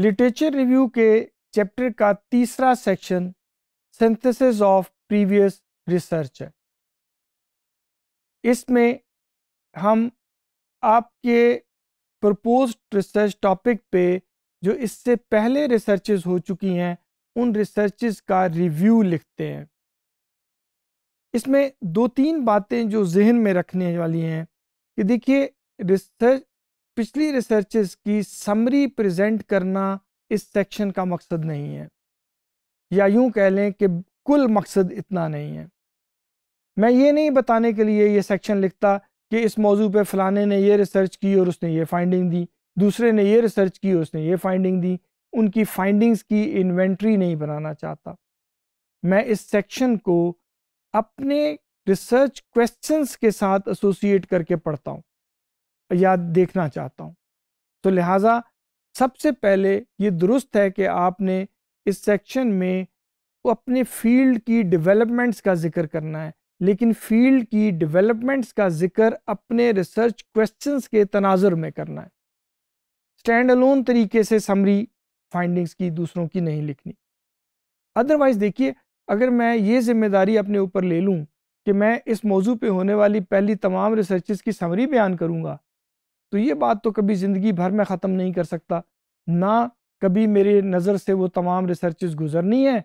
literature review के chapter का तीसरा section synthesis of previous research है इसमें हम आपके प्रपोज रिसर्च टॉपिक पे जो इससे पहले रिसर्च हो चुकी हैं उन रिसर्च का रिव्यू लिखते हैं इसमें दो तीन बातें जो जहन में रखने वाली हैं कि देखिए रिसर्च पिछली रिसर्चेस की समरी प्रेजेंट करना इस सेक्शन का मकसद नहीं है या यूं कह लें कि कुल मकसद इतना नहीं है मैं ये नहीं बताने के लिए ये सेक्शन लिखता कि इस मौजू पे फलाने ने ये रिसर्च की और उसने ये फाइंडिंग दी दूसरे ने ये रिसर्च की और उसने ये फाइंडिंग दी उनकी फाइंडिंग्स की इन्वेंट्री नहीं बनाना चाहता मैं इस सेक्शन को अपने रिसर्च क्वेश्चंस के साथ एसोसिएट करके पढ़ता हूँ या देखना चाहता हूँ तो लिहाजा सबसे पहले ये दुरुस्त है कि आपने इस सेक्शन में अपने फील्ड की डेवलपमेंट्स का जिक्र करना है लेकिन फील्ड की डेवलपमेंट्स का जिक्र अपने रिसर्च क्वेश्चंस के तनाजर में करना है स्टैंड अलोन तरीके से समरी फाइंडिंग्स की दूसरों की नहीं लिखनी अदरवाइज देखिए अगर मैं ये जिम्मेदारी अपने ऊपर ले लूँ कि मैं इस मौजू पे होने वाली पहली तमाम रिसर्चेस की समरी बयान करूँगा तो ये बात तो कभी ज़िंदगी भर में ख़त्म नहीं कर सकता ना कभी मेरी नज़र से वो तमाम रिसर्च गुजरनी है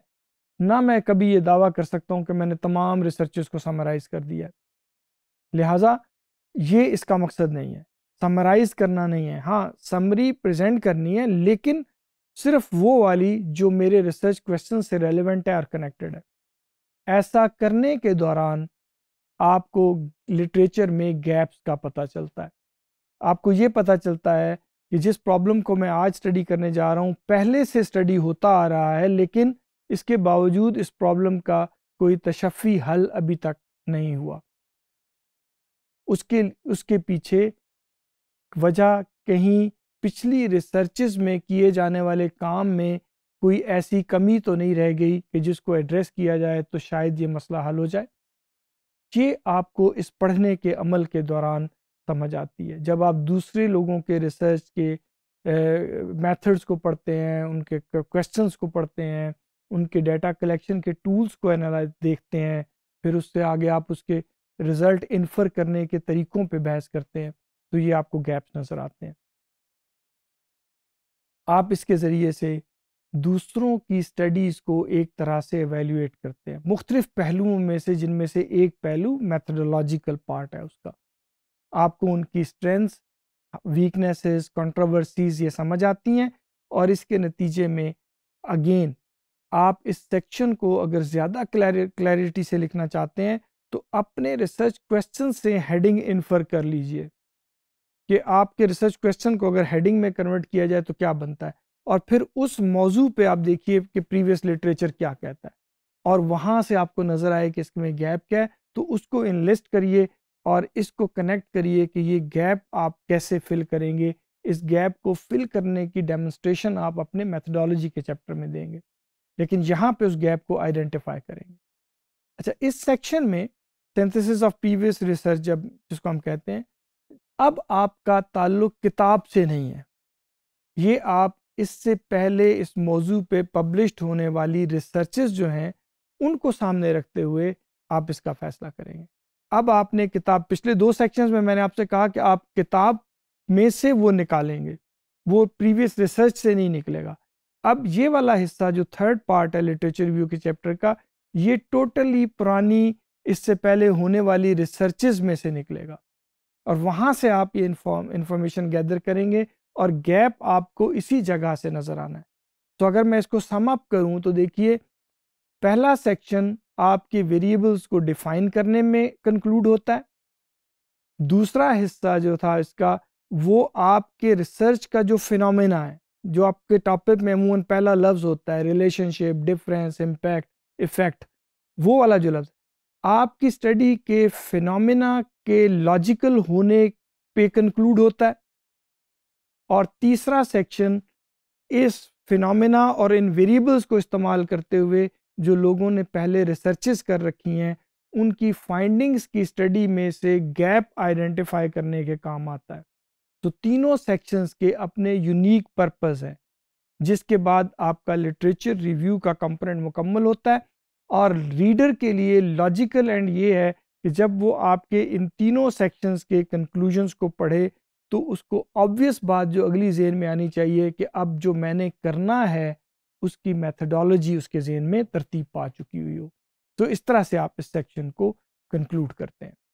ना मैं कभी ये दावा कर सकता हूँ कि मैंने तमाम रिसर्च को समराइज़ कर दिया लिहाजा ये इसका मकसद नहीं है समराइज़ करना नहीं है हाँ समरी प्रजेंट करनी है लेकिन सिर्फ वो वाली जो मेरे रिसर्च क्वेश्चन से रेलिवेंट है और कनेक्टेड है ऐसा करने के दौरान आपको लिटरेचर में गैप्स का पता चलता है आपको ये पता चलता है कि जिस प्रॉब्लम को मैं आज स्टडी करने जा रहा हूँ पहले से स्टडी होता आ रहा है लेकिन इसके बावजूद इस प्रॉब्लम का कोई तशफ़ी हल अभी तक नहीं हुआ उसके उसके पीछे वजह कहीं पिछली रिसर्च में किए जाने वाले काम में कोई ऐसी कमी तो नहीं रह गई कि जिसको एड्रेस किया जाए तो शायद ये मसला हल हो जाए ये आपको इस पढ़ने के अमल के दौरान समझ आती है जब आप दूसरे लोगों के रिसर्च के मेथड्स को पढ़ते हैं उनके क्वेश्चंस को पढ़ते हैं उनके डेटा कलेक्शन के टूल्स को एनालाइज देखते हैं फिर उससे आगे आप उसके रिजल्ट इन्फर करने के तरीकों पे बहस करते हैं तो ये आपको गैप्स नज़र आते हैं आप इसके ज़रिए से दूसरों की स्टडीज़ को एक तरह से एवेल्यूएट करते हैं मुख्तलिफ पहलुओं में से जिनमें से एक पहलू मैथडोलॉजिकल पार्ट है उसका आपको उनकी स्ट्रेंथ्स वीकनेसेस कंट्रोवर्सीज ये समझ आती हैं और इसके नतीजे में अगेन आप इस सेक्शन को अगर ज़्यादा क्लैरिटी से लिखना चाहते हैं तो अपने रिसर्च क्वेश्चन से हेडिंग इन्फर कर लीजिए कि आपके रिसर्च क्वेश्चन को अगर हेडिंग में कन्वर्ट किया जाए तो क्या बनता है और फिर उस मौजू पे आप देखिए कि प्रीवियस लिटरेचर क्या कहता है और वहाँ से आपको नज़र आए कि इसमें गैप क्या है तो उसको इनलिस्ट करिए और इसको कनेक्ट करिए कि ये गैप आप कैसे फिल करेंगे इस गैप को फिल करने की डेमोन्स्ट्रेशन आप अपने मैथडोलॉजी के चैप्टर में देंगे लेकिन यहाँ पे उस गैप को आइडेंटिफाई करेंगे अच्छा इस सेक्शन में सेंथिस ऑफ प्रीवियस रिसर्च जब जिसको हम कहते हैं अब आपका ताल्लुक किताब से नहीं है ये आप इससे पहले इस मौजू पे पब्लिश्ड होने वाली रिसर्चेस जो हैं उनको सामने रखते हुए आप इसका फैसला करेंगे अब आपने किताब पिछले दो सेक्शंस में मैंने आपसे कहा कि आप किताब में से वो निकालेंगे वो प्रीवियस रिसर्च से नहीं निकलेगा अब ये वाला हिस्सा जो थर्ड पार्ट है लिटरेचर व्यू के चैप्टर का ये टोटली पुरानी इससे पहले होने वाली रिसर्चेज में से निकलेगा और वहाँ से आप ये इन्फॉर्म इन्फॉर्मेशन गैदर करेंगे और गैप आपको इसी जगह से नज़र आना है तो अगर मैं इसको सम अप करूँ तो देखिए पहला सेक्शन आपके वेरिएबल्स को डिफाइन करने में कंक्लूड होता है दूसरा हिस्सा जो था इसका वो आपके रिसर्च का जो फिनोमेना है जो आपके टॉपिक में अमूमन पहला लफ्ज होता है रिलेशनशिप डिफरेंस इम्पैक्ट इफेक्ट वो वाला जो लफ्ज आपकी स्टडी के फिनोमेना के लॉजिकल होने पे कंक्लूड होता है और तीसरा सेक्शन इस फिनोमेना और इन वेरिएबल्स को इस्तेमाल करते हुए जो लोगों ने पहले रिसर्चेस कर रखी हैं उनकी फाइंडिंग्स की स्टडी में से गैप आइडेंटिफाई करने के काम आता है तो तीनों सेक्शंस के अपने यूनिक पर्पस हैं जिसके बाद आपका लिटरेचर रिव्यू का कंपोनेंट मुकम्मल होता है और रीडर के लिए लॉजिकल एंड ये है कि जब वो आपके इन तीनों सेक्शंस के कंक्लूजन्स को पढ़े तो उसको ऑब्वियस बात जो अगली जेन में आनी चाहिए कि अब जो मैंने करना है उसकी मैथडोलॉजी उसके जेन में तरतीब पा चुकी हुई हो तो इस तरह से आप इस सेक्शन को कंक्लूड करते हैं